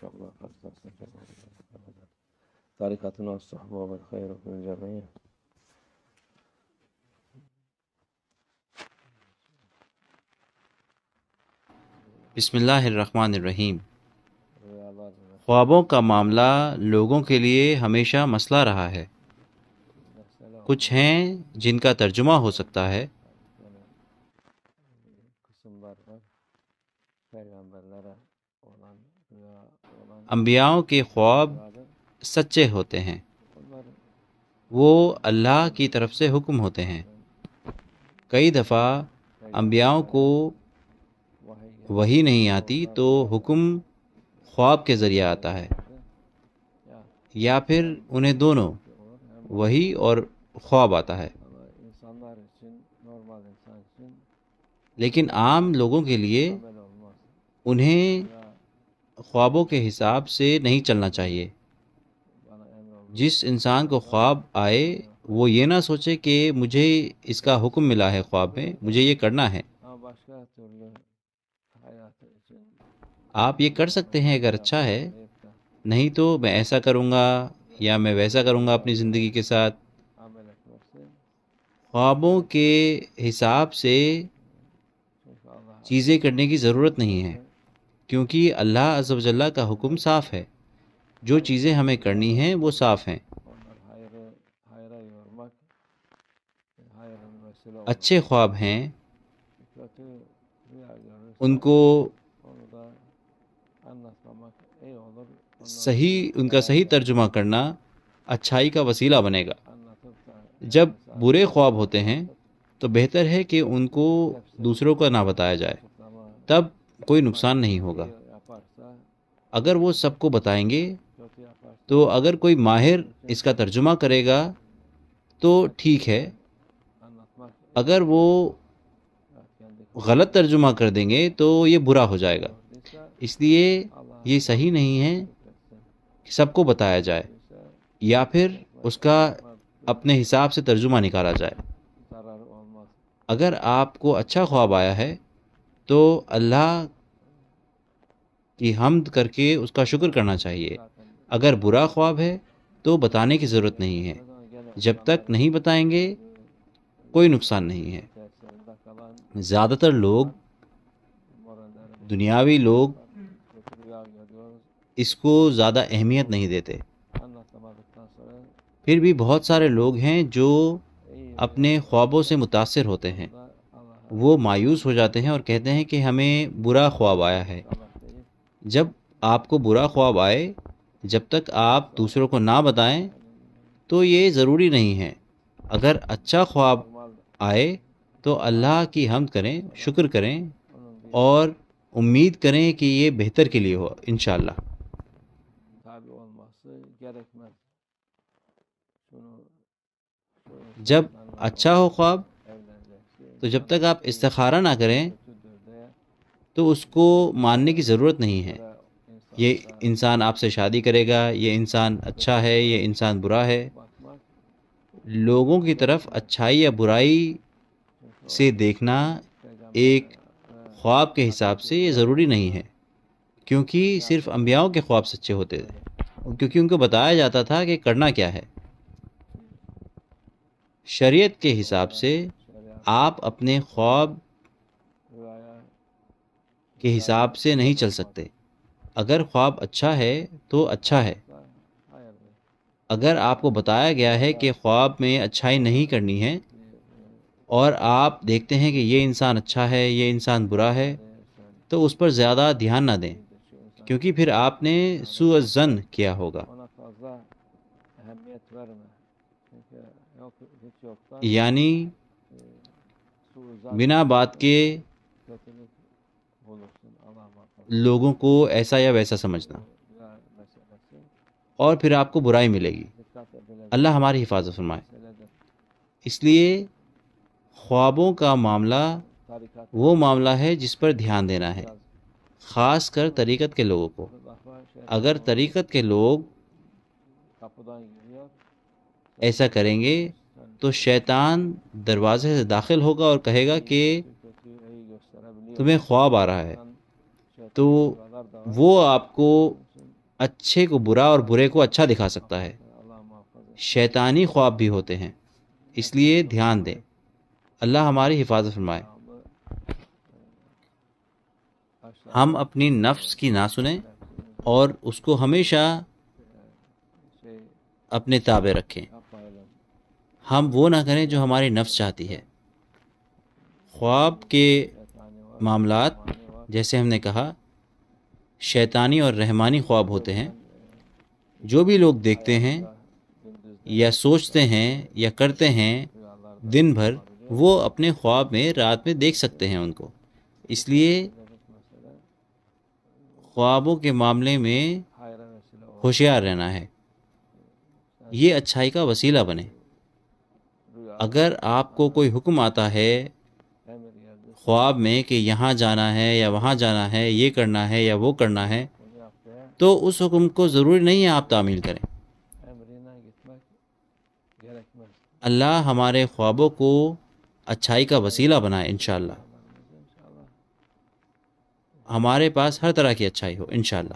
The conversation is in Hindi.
شاء الله والخير من الجميع ख्वाबों का मामला लोगों के लिए हमेशा मसला रहा है कुछ हैं जिनका तर्जुमा हो सकता है अम्बियाओं के ख्वाब सच्चे होते हैं वो अल्लाह की तरफ से हुक्म होते हैं कई दफ़ा अम्बियाओं को वही नहीं आती तो हुक्म ख्वाब के ज़रिए आता है या फिर उन्हें दोनों वही और ख्वाब आता है लेकिन आम लोगों के लिए उन्हें ख्वाबों के हिसाब से नहीं चलना चाहिए जिस इंसान को ख्वाब आए वो ये ना सोचे कि मुझे इसका हुक्म मिला है ख्वाब में मुझे ये करना है आप ये कर सकते हैं अगर अच्छा है नहीं तो मैं ऐसा करूँगा या मैं वैसा करूँगा अपनी ज़िंदगी के साथ ख्वाबों के हिसाब से चीज़ें करने की ज़रूरत नहीं है क्योंकि अल्लाह अजबजल्ला का हुक्म साफ़ है जो चीज़ें हमें करनी हैं वो साफ़ हैं अच्छे ख्वाब हैं उनको सही उनका सही तर्जुमा करना अच्छाई का वसीला बनेगा जब बुरे ख्वाब होते हैं तो बेहतर है कि उनको दूसरों का ना बताया जाए तब कोई नुकसान नहीं होगा अगर वो सबको बताएंगे तो अगर कोई माहिर इसका तर्जुमा करेगा तो ठीक है अगर वो गलत तर्जुमा कर देंगे तो ये बुरा हो जाएगा इसलिए ये सही नहीं है कि सबको बताया जाए या फिर उसका अपने हिसाब से तर्जुमा निकाला जाए अगर आपको अच्छा ख्वाब आया है तो अल्लाह की हमद करके उसका शुक्र करना चाहिए अगर बुरा ख्वाब है तो बताने की ज़रूरत नहीं है जब तक नहीं बताएंगे कोई नुकसान नहीं है ज़्यादातर लोग दुनियावी लोग इसको ज़्यादा अहमियत नहीं देते फिर भी बहुत सारे लोग हैं जो अपने ख्वाबों से मुतासर होते हैं वो मायूस हो जाते हैं और कहते हैं कि हमें बुरा ख्वाब आया है जब आपको बुरा ख्वाब आए जब तक आप दूसरों को ना बताएं तो ये ज़रूरी नहीं है अगर अच्छा ख्वाब आए तो अल्लाह की हम करें शुक्र करें और उम्मीद करें कि ये बेहतर के लिए हो इन जब अच्छा हो ख्वाब तो जब तक आप इस्तारा ना करें तो उसको मानने की ज़रूरत नहीं है ये इंसान आपसे शादी करेगा ये इंसान अच्छा है ये इंसान बुरा है लोगों की तरफ अच्छाई या बुराई से देखना एक ख्वाब के हिसाब से ये ज़रूरी नहीं है क्योंकि सिर्फ अम्बियाओं के ख्वाब सच्चे होते थे क्योंकि उनको बताया जाता था कि करना क्या है शरीयत के हिसाब से आप अपने ख्वाब के हिसाब से नहीं चल सकते अगर ख्वाब अच्छा है तो अच्छा है अगर आपको बताया गया है कि ख्वाब में अच्छाई नहीं करनी है और आप देखते हैं कि ये इंसान अच्छा है ये इंसान बुरा है तो उस पर ज़्यादा ध्यान ना दें क्योंकि फिर आपने सुअन किया होगा यानी बिना बात के लोगों को ऐसा या वैसा समझना और फिर आपको बुराई मिलेगी अल्लाह हमारी हिफाजत फरमाए इसलिए ख्वाबों का मामला वो मामला है जिस पर ध्यान देना है ख़ास कर तरीक़त के लोगों को अगर तरीक़त के लोग ऐसा करेंगे तो शैतान दरवाज़े से दाखिल होगा और कहेगा कि तुम्हें ख्वाब आ रहा है तो वो आपको अच्छे को बुरा और बुरे को अच्छा दिखा सकता है शैतानी ख्वाब भी होते हैं इसलिए ध्यान दें अल्लाह हमारी हिफाजत फरमाए हम अपनी नफ्स की ना सुने और उसको हमेशा अपने ताबे रखें हम वो ना करें जो हमारी नफ्स चाहती है ख्वाब के मामलात जैसे हमने कहा शैतानी और रहमानी ख्वाब होते हैं जो भी लोग देखते हैं या सोचते हैं या करते हैं दिन भर वो अपने ख्वाब में रात में देख सकते हैं उनको इसलिए ख्वाबों के मामले में होशियार रहना है ये अच्छाई का वसीला बने अगर आपको कोई हुक्म आता है ख्वाब में कि यहाँ जाना है या वहाँ जाना है ये करना है या वो करना है तो उस हुक्म को ज़रूरी नहीं है आप तामील करें अल्लाह हमारे ख्वाबों को अच्छाई का वसीला बनाए इन हमारे पास हर तरह की अच्छाई हो इन